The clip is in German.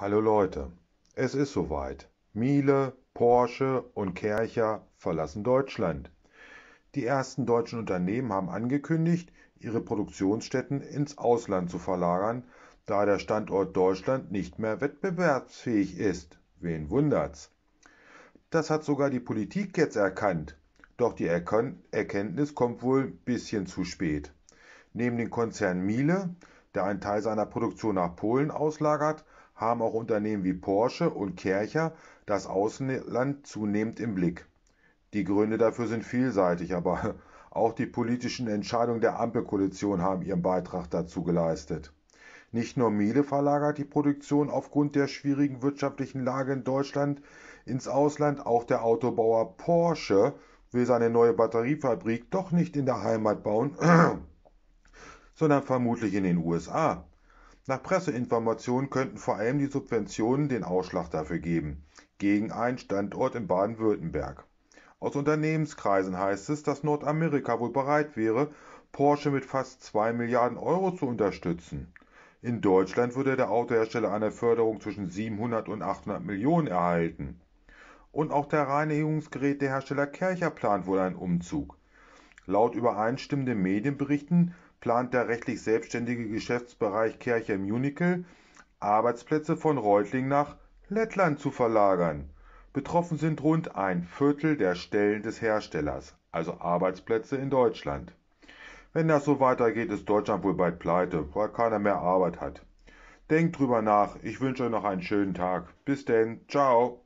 Hallo Leute, es ist soweit. Miele, Porsche und Kercher verlassen Deutschland. Die ersten deutschen Unternehmen haben angekündigt, ihre Produktionsstätten ins Ausland zu verlagern, da der Standort Deutschland nicht mehr wettbewerbsfähig ist. Wen wundert's? Das hat sogar die Politik jetzt erkannt. Doch die Erkenntnis kommt wohl ein bisschen zu spät. Neben dem Konzern Miele, der einen Teil seiner Produktion nach Polen auslagert, haben auch Unternehmen wie Porsche und Kercher das Ausland zunehmend im Blick. Die Gründe dafür sind vielseitig, aber auch die politischen Entscheidungen der Ampelkoalition haben ihren Beitrag dazu geleistet. Nicht nur Miele verlagert die Produktion aufgrund der schwierigen wirtschaftlichen Lage in Deutschland ins Ausland, auch der Autobauer Porsche will seine neue Batteriefabrik doch nicht in der Heimat bauen, sondern vermutlich in den USA. Nach Presseinformationen könnten vor allem die Subventionen den Ausschlag dafür geben, gegen einen Standort in Baden-Württemberg. Aus Unternehmenskreisen heißt es, dass Nordamerika wohl bereit wäre, Porsche mit fast 2 Milliarden Euro zu unterstützen. In Deutschland würde der Autohersteller eine Förderung zwischen 700 und 800 Millionen erhalten. Und auch der Reinigungsgerätehersteller Kercher plant wohl einen Umzug. Laut übereinstimmenden Medienberichten plant der rechtlich selbstständige Geschäftsbereich Kercher Munichel, Arbeitsplätze von Reutling nach Lettland zu verlagern. Betroffen sind rund ein Viertel der Stellen des Herstellers, also Arbeitsplätze in Deutschland. Wenn das so weitergeht, ist Deutschland wohl bald pleite, weil keiner mehr Arbeit hat. Denkt drüber nach. Ich wünsche euch noch einen schönen Tag. Bis denn. Ciao.